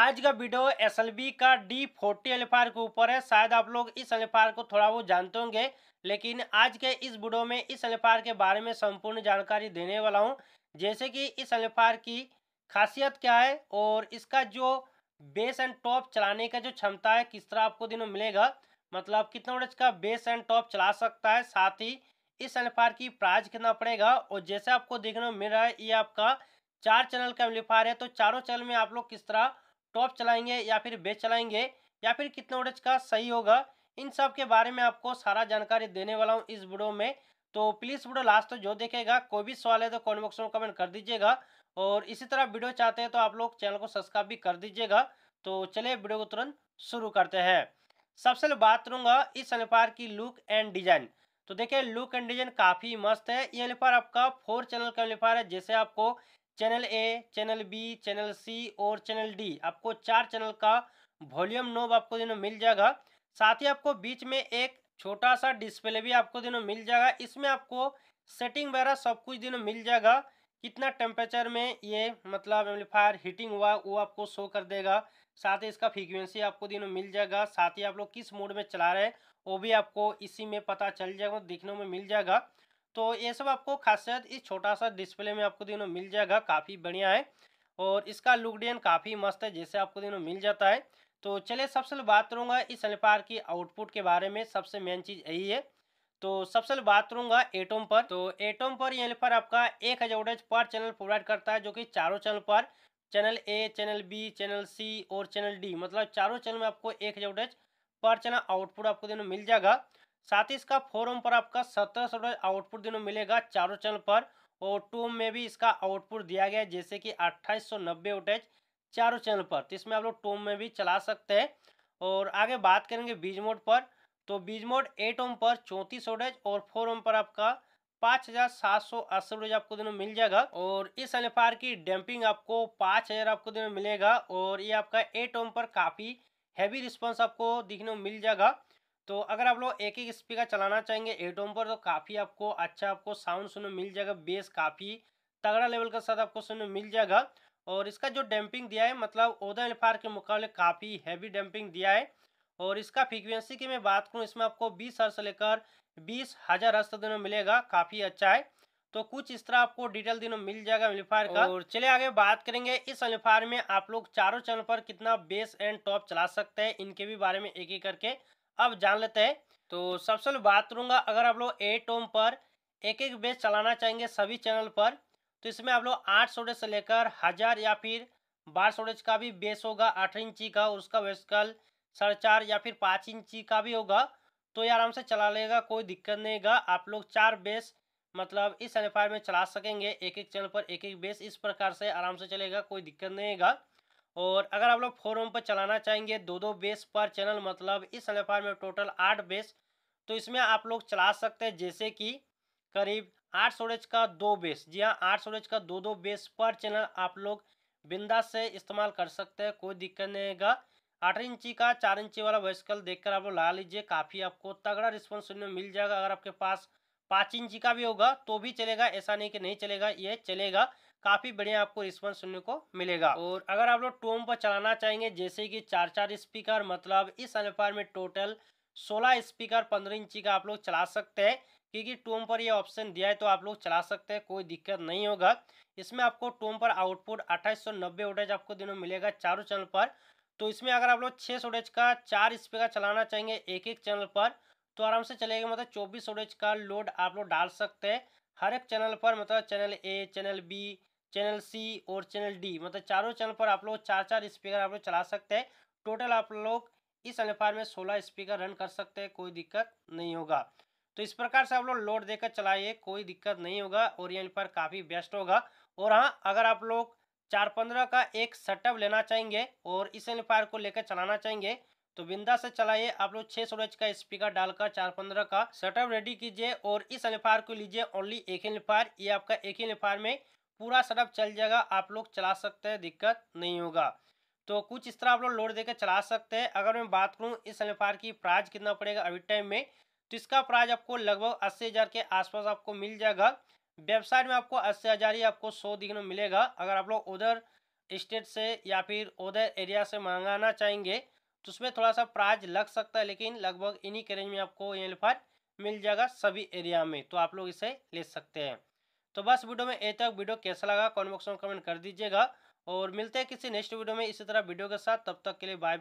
आज का video S का डी फोर्टी एल्फार के ऊपर है शायद आप लोग इस एल्फार को थोड़ा बहुत जानते होंगे लेकिन आज के इस वीडियो में इस एल्फार के बारे में संपूर्ण जानकारी देने वाला हूं जैसे कि इस एल्फार की खासियत क्या है और इसका जो बेस एंड टॉप चलाने का जो क्षमता है किस तरह आपको दिनों मिलेगा मतलब कितना वर्ष का बेस एंड टॉप चला सकता है साथ ही इस एल्फार की प्राइज कितना पड़ेगा और जैसे आपको देखने को मिल रहा है ये आपका चार चैनल का एम्पलीफायर है तो चारों चैनल में आप लोग किस तरह टॉप चलाएंगे या फिर बेच चलाएंगे या फिर कितना ओडेज का सही होगा इन सब के बारे में आपको सारा जानकारी देने वाला हूँ इस वीडियो में तो प्लीज़ वीडियो लास्ट तो जो देखेगा कोई भी सवाल है तो कॉमेंट बॉक्स में कमेंट कर दीजिएगा और इसी तरह वीडियो चाहते हैं तो आप लोग चैनल को सब्सक्राइब भी कर दीजिएगा तो चलिए वीडियो को तुरंत शुरू करते हैं सबसे पहले बात करूँगा इस एलफायर की लुक एंड डिजाइन तो देखिए लुक एंड डिजाइन काफ़ी मस्त है ये एलफायर आपका फोर चैनल का एलफायर है जैसे आपको channel A channel B channel C और चैनल डी आपको चार चैनल का वॉल्यूम नोब आपको दिनों मिल जाएगा साथ ही आपको बीच में एक छोटा सा डिस्प्ले भी आपको दिनों मिल जाएगा इसमें आपको सेटिंग वगैरह सब कुछ दिनों मिल जाएगा कितना टेम्परेचर में ये मतलब एम्पलीफायर हीटिंग हुआ वो आपको शो कर देगा साथ ही इसका फ्रीक्वेंसी आपको दिनों मिल जाएगा साथ ही आप लोग किस मोड में चला रहे हैं वो भी आपको इसी में पता चल जाएगा दिखने में मिल जाएगा तो ये सब आपको खासियत इस छोटा सा डिस्प्ले में आपको दिनों मिल जाएगा काफ़ी बढ़िया है और इसका लुक डिजाइन काफ़ी मस्त है जैसे आपको दिनों मिल जाता है तो चलिए सबसे बात करूँगा इस एलपार की आउटपुट के बारे में सबसे मेन चीज़ यही है तो सबसे बात करूँगा एटोम पर तो एटोम पर ये एल्फर आपका एक हज़ार पर चैनल प्रोवाइड करता है जो कि चारों चैनल पर channel A channel B channel C और चैनल डी मतलब चारों चैनल में आपको एक हज़ार पर चैनल आउटपुट आपको देने मिल जाएगा साथ ही इसका फोरम पर आपका सत्रह सौ आउटपुट दिनों मिलेगा चारों चैनल पर और टू में भी इसका आउटपुट दिया गया है जैसे कि अट्ठाईस सौ नब्बे वोटेज चारों चैनल पर तो इसमें आप लोग टोम में भी चला सकते हैं और आगे बात करेंगे बीज मोड पर तो बीज मोड एट ओम पर चौंतीस वोटेज और फोर ओम पर आपका पाँच हज़ार सात सौ अस्सी रोज आपको दिनों मिल जाएगा और इस एलएफआर की डैम्पिंग आपको पाँच हज़ार आपको दिनों मिलेगा और ये आपका एट ओम पर काफ़ी हैवी रिस्पांस आपको दिखने को मिल जाएगा तो अगर आप लोग एक एक स्पीकर चलाना चाहेंगे ओम पर तो काफ़ी आपको अच्छा आपको साउंड सुनने मिल जाएगा बेस काफ़ी तगड़ा लेवल के साथ आपको सुनने मिल जाएगा और इसका जो डैम्पिंग दिया है मतलब ओदा एल्फार के मुकाबले काफ़ी हैवी डैम्पिंग दिया है और इसका फ्रिक्वेंसी की मैं बात करूँ इसमें आपको बीस हर से लेकर बीस हज़ार हर्ष दिनों मिलेगा काफ़ी अच्छा है तो कुछ इस तरह आपको डिटेल दिनों मिल जाएगा एम्पलीफायर का और चले आगे बात करेंगे इस एम्पलीफायर में आप लोग चारों चैनल पर कितना बेस एंड टॉप चला सकते हैं इनके भी बारे में एक एक करके अब जान लेते हैं तो सबसे पहले बात करूँगा अगर आप लोग ए टोम पर एक एक बेच चलाना चाहेंगे सभी चैनल पर तो इसमें आप लोग आठ सोडेज से लेकर हज़ार या फिर बारह सोडेज का भी बेस होगा आठ इंची का उसका वेस्कल साढ़े चार या फिर पाँच इंची का भी होगा तो ये आराम से चला लेगा कोई दिक्कत नहीं होगा आप लोग चार बेस मतलब इस एनएफआर में चला सकेंगे एक एक चैनल पर एक एक बेस इस प्रकार से आराम से चलेगा कोई दिक्कत नहीं होगा और अगर आप लोग फोर पर चलाना चाहेंगे दो दो बेस पर चैनल मतलब इस एम्पलीफायर में टोटल आठ बेस तो इसमें आप लोग चला सकते हैं जैसे कि करीब आठ सोरेज का दो बेस जी हाँ आठ सोरेज का दो दो बेस पर चैनल आप लोग बिंदा से इस्तेमाल कर सकते हैं कोई दिक्कत नहीं आएगा आठ इंची का चार इंची वाला वॉइसकल देखकर आप लोग लगा लीजिए काफ़ी आपको तगड़ा रिस्पॉन्स सुनने में मिल जाएगा अगर आपके पास पाँच इंची का भी होगा तो भी चलेगा ऐसा नहीं कि नहीं चलेगा ये चलेगा काफ़ी बढ़िया आपको रिस्पॉन्स सुनने को मिलेगा और अगर आप लोग टोम पर चलाना चाहेंगे जैसे कि चार चार स्पीकर मतलब इस अल्फायर में टोटल सोलह स्पीकर पंद्रह इंची का आप लोग चला सकते हैं क्योंकि टोम पर ये ऑप्शन दिया है तो आप लोग चला सकते हैं कोई दिक्कत नहीं होगा इसमें आपको टोम पर आउटपुट अट्ठाईस सौ आपको दिनों मिलेगा चारों चैनल पर तो इसमें अगर आप लोग छः सोडेज का चार स्पीकर चलाना चाहेंगे एक एक चैनल पर तो आराम से चलेगा मतलब चौबीस सोडेज का लोड आप लोग डाल सकते हैं हर एक चैनल पर मतलब channel A channel B channel C और चैनल डी मतलब चारों चैनल पर आप लोग चार चार स्पीकर आप लोग चला सकते हैं टोटल आप लोग इस एम्पलीफायर में सोलह स्पीकर रन कर सकते हैं कोई दिक्कत नहीं होगा तो इस प्रकार से आप लोग लोड देकर चलाइए कोई दिक्कत नहीं होगा और ये एम्पलीफायर काफ़ी बेस्ट होगा और हाँ अगर आप लोग चार पंद्रह का एक सेटअप लेना चाहेंगे और इस एम्पलीफायर को लेकर चलाना चाहेंगे तो बिंदा से चलाइए आप लोग छः सौ का स्पीकर डालकर चार पंद्रह का सेटअप रेडी कीजिए और इस एम्पलीफायर को लीजिए ओनली एक एम्पलीफायर ये आपका एक ही एम्पलीफायर में पूरा सेटअप चल जाएगा आप लोग चला सकते हैं दिक्कत नहीं होगा तो कुछ इस तरह आप लोग लोड देकर चला सकते हैं अगर मैं बात करूँ इस एलफार की प्राइज कितना पड़ेगा अभी टाइम में तो इसका प्राइज आपको लगभग अस्सी हज़ार के आसपास आपको मिल जाएगा वेबसाइट में आपको अस्सी हज़ार ही आपको सौ दिखने में मिलेगा अगर आप लोग उधर स्टेट से या फिर उधर एरिया से मंगाना चाहेंगे तो उसमें थोड़ा सा प्राइज लग सकता है लेकिन लगभग इन्हीं के रेंज में आपको ये एलफार मिल जाएगा सभी एरिया में तो आप लोग इसे ले सकते हैं तो बस वीडियो में ए तक वीडियो कैसा लगा कॉमेंट बॉक्स में कमेंट कर दीजिएगा और मिलते हैं किसी नेक्स्ट वीडियो में इसी तरह वीडियो के साथ तब तक के लिए बाय